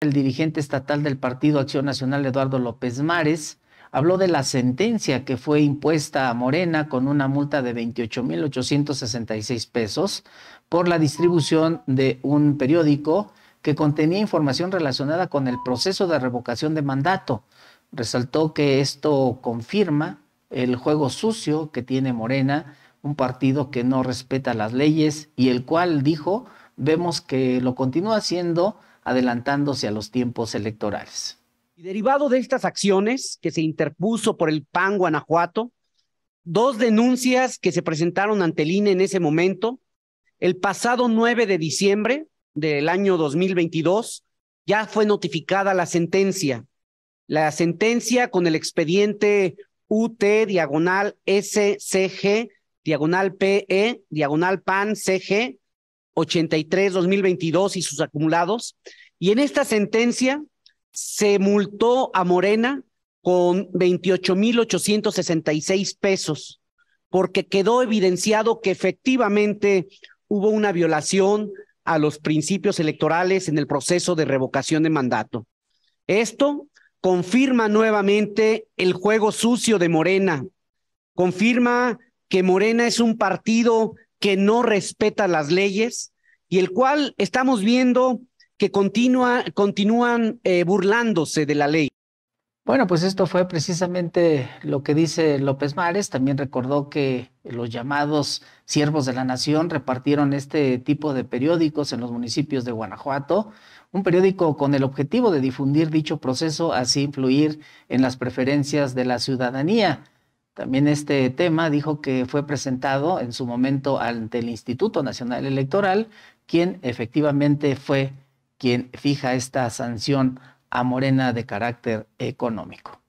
el dirigente estatal del Partido Acción Nacional, Eduardo López Mares, habló de la sentencia que fue impuesta a Morena con una multa de 28.866 pesos por la distribución de un periódico que contenía información relacionada con el proceso de revocación de mandato. Resaltó que esto confirma el juego sucio que tiene Morena, un partido que no respeta las leyes y el cual, dijo, vemos que lo continúa haciendo adelantándose a los tiempos electorales. Y derivado de estas acciones que se interpuso por el PAN Guanajuato, dos denuncias que se presentaron ante el INE en ese momento, el pasado 9 de diciembre del año 2022, ya fue notificada la sentencia. La sentencia con el expediente UT diagonal SCG diagonal PE diagonal PAN CG 83, 2022 y sus acumulados. Y en esta sentencia se multó a Morena con 28.866 pesos, porque quedó evidenciado que efectivamente hubo una violación a los principios electorales en el proceso de revocación de mandato. Esto confirma nuevamente el juego sucio de Morena, confirma que Morena es un partido que no respeta las leyes y el cual estamos viendo que continúan eh, burlándose de la ley. Bueno, pues esto fue precisamente lo que dice López Mares. También recordó que los llamados siervos de la nación repartieron este tipo de periódicos en los municipios de Guanajuato, un periódico con el objetivo de difundir dicho proceso, así influir en las preferencias de la ciudadanía. También este tema dijo que fue presentado en su momento ante el Instituto Nacional Electoral, quien efectivamente fue quien fija esta sanción a Morena de carácter económico.